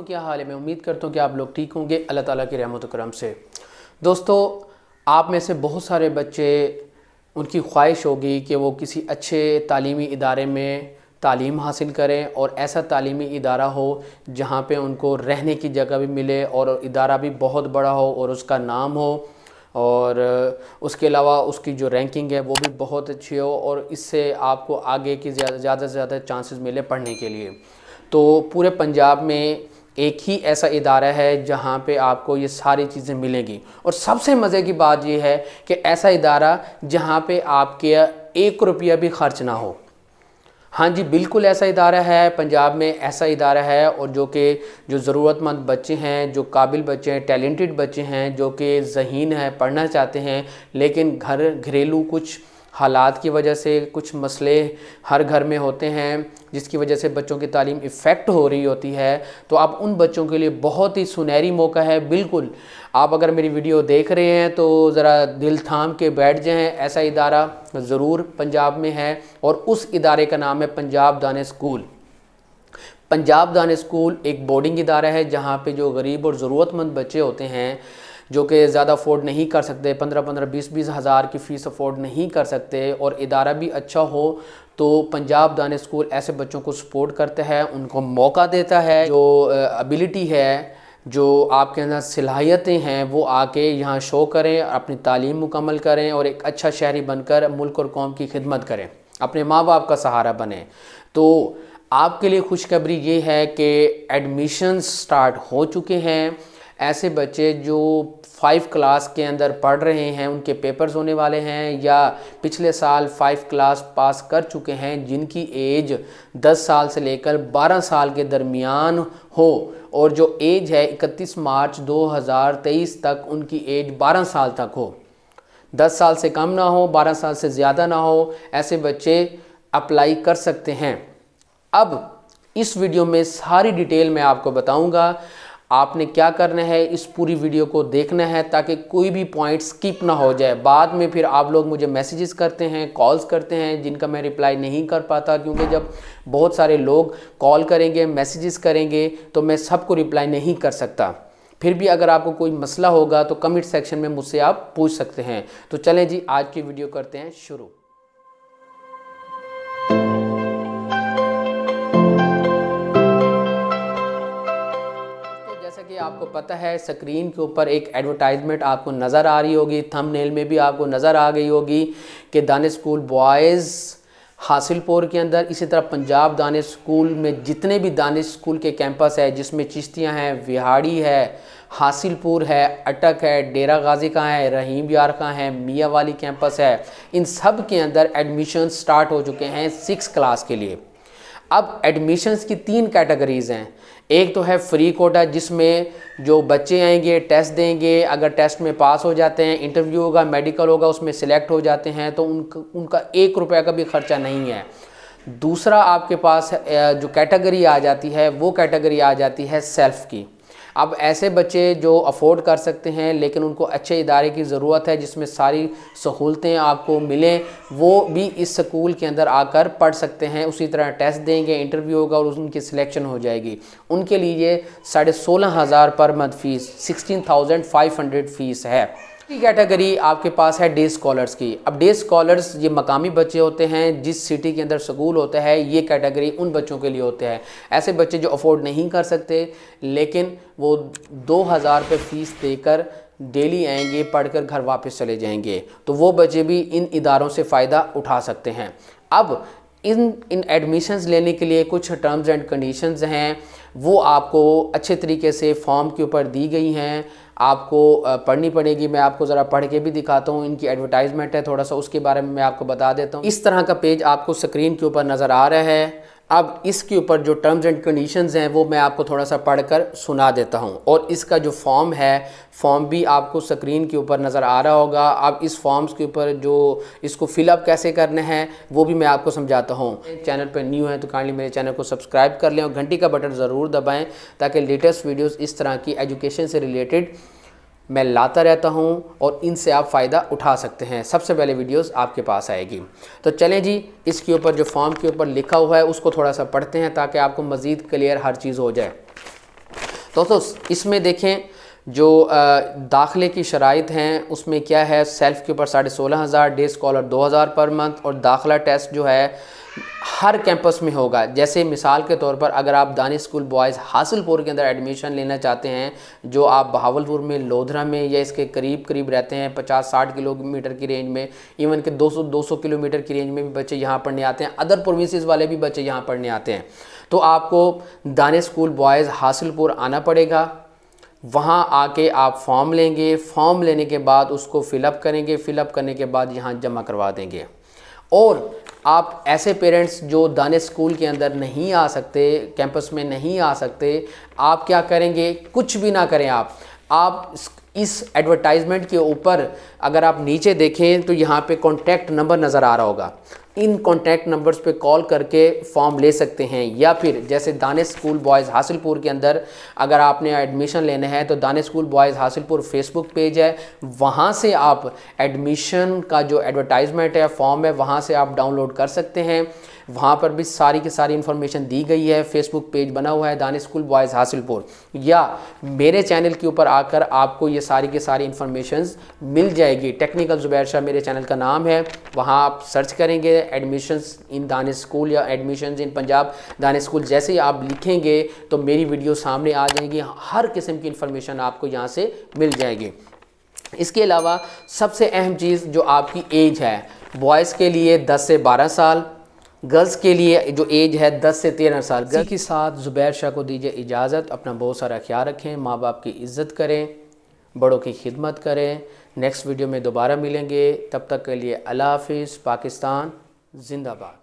दोस्तों क्या हाल है मैं उम्मीद करता हूँ कि आप लोग ठीक होंगे अल्लाह ताला की रहमत करम से दोस्तों आप में से बहुत सारे बच्चे उनकी ख्वाहिश होगी कि वो किसी अच्छे तालीमी इदारे में तालीम हासिल करें और ऐसा तालीमी इदारा हो जहाँ पे उनको रहने की जगह भी मिले और इदारा भी बहुत बड़ा हो और उसका नाम हो और उसके अलावा उसकी जो रैंकिंग है वो भी बहुत अच्छी हो और इससे आपको आगे की ज़्यादा से ज़्यादा चांसेस मिले पढ़ने के लिए तो पूरे पंजाब में एक ही ऐसा इदारा है जहाँ पे आपको ये सारी चीज़ें मिलेंगी और सबसे मज़े की बात यह है कि ऐसा इदारा जहाँ पे आपके एक रुपया भी खर्च ना हो हाँ जी बिल्कुल ऐसा इदारा है पंजाब में ऐसा इदारा है और जो कि जो ज़रूरतमंद बच्चे हैं जो काबिल बच्चे हैं टैलेंटेड बच्चे हैं जो कि जहीन हैं पढ़ना चाहते हैं लेकिन घर घरेलू कुछ हालात की वजह से कुछ मसले हर घर में होते हैं जिसकी वजह से बच्चों की तालीम इफ़ेक्ट हो रही होती है तो आप उन बच्चों के लिए बहुत ही सुनहरी मौका है बिल्कुल आप अगर मेरी वीडियो देख रहे हैं तो ज़रा दिल थाम के बैठ जाएँ ऐसा इदारा ज़रूर पंजाब में है और उस इदारे का नाम है पंजाब दान स्कूल पंजाब दान स्कूल एक बोर्डिंग इदारा है जहाँ पे जो गरीब और ज़रूरतमंद बच्चे होते हैं जो कि ज़्यादा अफोर्ड नहीं कर सकते पंद्रह पंद्रह बीस बीस हज़ार की फ़ीस अफोर्ड नहीं कर सकते और इदारा भी अच्छा हो तो पंजाब दान स्कूल ऐसे बच्चों को सपोर्ट करता है उनको मौका देता है जो एबिलिटी है जो आपके अंदर सलाहियतें हैं वो आके यहाँ शो करें अपनी तालीम मुकम्मल करें और एक अच्छा शहरी बनकर मुल्क और कौम की खिदमत करें अपने माँ बाप का सहारा बने तो आपके लिए खुशखबरी ये है कि एडमिशन स्टार्ट हो चुके हैं ऐसे बच्चे जो फाइव क्लास के अंदर पढ़ रहे हैं उनके पेपर्स होने वाले हैं या पिछले साल फाइव क्लास पास कर चुके हैं जिनकी एज दस साल से लेकर बारह साल के दरमियान हो और जो एज है इकतीस मार्च दो हज़ार तेईस तक उनकी एज बारह साल तक हो दस साल से कम ना हो बारह साल से ज़्यादा ना हो ऐसे बच्चे अप्लाई कर सकते हैं अब इस वीडियो में सारी डिटेल मैं आपको बताऊंगा आपने क्या करना है इस पूरी वीडियो को देखना है ताकि कोई भी पॉइंट स्किप ना हो जाए बाद में फिर आप लोग मुझे मैसेजेस करते हैं कॉल्स करते हैं जिनका मैं रिप्लाई नहीं कर पाता क्योंकि जब बहुत सारे लोग कॉल करेंगे मैसेजेस करेंगे तो मैं सबको रिप्लाई नहीं कर सकता फिर भी अगर आपको कोई मसला होगा तो कमेंट सेक्शन में मुझसे आप पूछ सकते हैं तो चलें जी आज की वीडियो करते हैं शुरू आपको पता है स्क्रीन के ऊपर एक एडवर्टाइजमेंट आपको नज़र आ रही होगी थंबनेल में भी आपको नज़र आ गई होगी कि दानिश स्कूल बॉयज़ हासिलपुर के अंदर इसी तरह पंजाब दानिश स्कूल में जितने भी दानिश स्कूल के कैंपस है जिसमें चिश्तियाँ हैं विहाड़ी है हासिलपुर है अटक है डेरा गाजी का है रहीम यार का है मियाँ वाली कैंपस है इन सब के अंदर एडमिशन स्टार्ट हो चुके हैं सिक्स क्लास के लिए अब एडमिशन्स की तीन कैटेगरीज़ हैं एक तो है फ्री कोटा जिसमें जो बच्चे आएंगे टेस्ट देंगे अगर टेस्ट में पास हो जाते हैं इंटरव्यू होगा मेडिकल होगा उसमें सिलेक्ट हो जाते हैं तो उन उनका एक रुपये का भी ख़र्चा नहीं है दूसरा आपके पास जो कैटेगरी आ जाती है वो कैटेगरी आ जाती है सेल्फ़ की अब ऐसे बच्चे जो अफोर्ड कर सकते हैं लेकिन उनको अच्छे इदारे की ज़रूरत है जिसमें सारी सहूलतें आपको मिलें वो भी इस स्कूल के अंदर आकर पढ़ सकते हैं उसी तरह टेस्ट देंगे इंटरव्यू होगा और उनकी सिलेक्शन हो जाएगी उनके लिए साढ़े सोलह हज़ार पर month fees sixteen thousand five hundred fees है कैटेगरी आपके पास है डे स्कॉलर्स की अब डे स्कॉलर्स ये मकामी बच्चे होते हैं जिस सिटी के अंदर स्कूल होता है ये कैटेगरी उन बच्चों के लिए होते हैं ऐसे बच्चे जो अफोर्ड नहीं कर सकते लेकिन वो दो हज़ार रुपये फ़ीस देकर डेली आएंगे पढ़कर घर वापस चले जाएंगे तो वो बच्चे भी इन इदारों से फ़ायदा उठा सकते हैं अब इन इन एडमिशन्स लेने के लिए कुछ टर्म्स एंड कंडीशंस हैं वो आपको अच्छे तरीके से फॉर्म के ऊपर दी गई हैं आपको पढ़नी पड़ेगी मैं आपको ज़रा पढ़ के भी दिखाता हूँ इनकी एडवर्टाइजमेंट है थोड़ा सा उसके बारे में मैं आपको बता देता हूँ इस तरह का पेज आपको स्क्रीन के ऊपर नज़र आ रहा है अब इसके ऊपर जो टर्म्स एंड कंडीशंस हैं वो मैं आपको थोड़ा सा पढ़कर सुना देता हूं और इसका जो फॉर्म है फॉर्म भी आपको स्क्रीन के ऊपर नज़र आ रहा होगा अब इस फॉर्म्स के ऊपर जो इसको फिलअप कैसे करना है वो भी मैं आपको समझाता हूं चैनल पर न्यू है तो काइंडली मेरे चैनल को सब्सक्राइब कर लें और घंटी का बटन ज़रूर दबाएँ ताकि लेटेस्ट वीडियोज़ इस तरह की एजुकेशन से रिलेटेड मैं लाता रहता हूँ और इनसे आप फ़ायदा उठा सकते हैं सबसे पहले वीडियोस आपके पास आएगी तो चलें जी इसके ऊपर जो फॉर्म के ऊपर लिखा हुआ है उसको थोड़ा सा पढ़ते हैं ताकि आपको मज़ीद क्लियर हर चीज़ हो जाए दोस्तों तो इसमें देखें जो दाखिले की शराइ हैं उसमें क्या है सेल्फ़ के ऊपर साढ़े सोलह हज़ार डे स्कॉलर दो हज़ार पर मंथ और दाखिला टेस्ट जो है हर कैंपस में होगा जैसे मिसाल के तौर पर अगर आप दानिश स्कूल बॉयज़ हासिलपुर के अंदर एडमिशन लेना चाहते हैं जो आप बहावलपुर में लोधरा में या इसके करीब करीब रहते हैं 50-60 किलोमीटर की रेंज में इवन के 200-200 किलोमीटर की रेंज में भी बच्चे यहाँ पढ़ने आते हैं अदर प्रोविंसेस वाले भी बच्चे यहाँ पढ़ने आते हैं तो आपको दानिश स्कूल बॉयज़ हासिलपुर आना पड़ेगा वहाँ आके आप फॉर्म लेंगे फॉर्म लेने के बाद उसको फ़िलअप करेंगे फ़िलअप करने के बाद यहाँ जमा करवा देंगे और आप ऐसे पेरेंट्स जो दाने स्कूल के अंदर नहीं आ सकते कैंपस में नहीं आ सकते आप क्या करेंगे कुछ भी ना करें आप आप इस एडवर्टाइजमेंट के ऊपर अगर आप नीचे देखें तो यहाँ पे कॉन्टैक्ट नंबर नज़र आ रहा होगा इन कॉन्टैक्ट नंबर्स पे कॉल करके फॉर्म ले सकते हैं या फिर जैसे दानिश स्कूल बॉयज़ हासिलपुर के अंदर अगर आपने एडमिशन लेने हैं तो Danish school boys Hasilpur Facebook page है वहाँ से आप एडमिशन का जो एडवर्टाइजमेंट है फॉर्म है वहाँ से आप डाउनलोड कर सकते हैं वहाँ पर भी सारी की सारी इन्फॉर्मेशन दी गई है फेसबुक पेज बना हुआ है दान स्कूल बॉयज़ हासिलपुर या मेरे चैनल के ऊपर आकर आपको ये सारी की सारी इन्फॉर्मेशन मिल जाएगी टेक्निकल ज़ुबैर शाह मेरे चैनल का नाम है वहाँ आप सर्च करेंगे एडमिशन्स इन दान स्कूल या एडमिशन इन पंजाब दान स्कूल जैसे ही आप लिखेंगे तो मेरी वीडियो सामने आ जाएगी हर किस्म की इन्फॉर्मेशन आपको यहाँ से मिल जाएगी इसके अलावा सबसे अहम चीज़ जो आपकी एज है बॉयज़ के लिए 10 से 12 साल गर्ल्स के लिए जो एज है 10 से 13 साल गर्ल के साथ ज़ुबैर शाह को दीजिए इजाज़त अपना बहुत सारा ख्याल रखें माँ बाप की इज़्ज़त करें बड़ों की खिदमत करें नेक्स्ट वीडियो में दोबारा मिलेंगे तब तक के लिए अल्लाह हाफ पाकिस्तान जिंदाबाद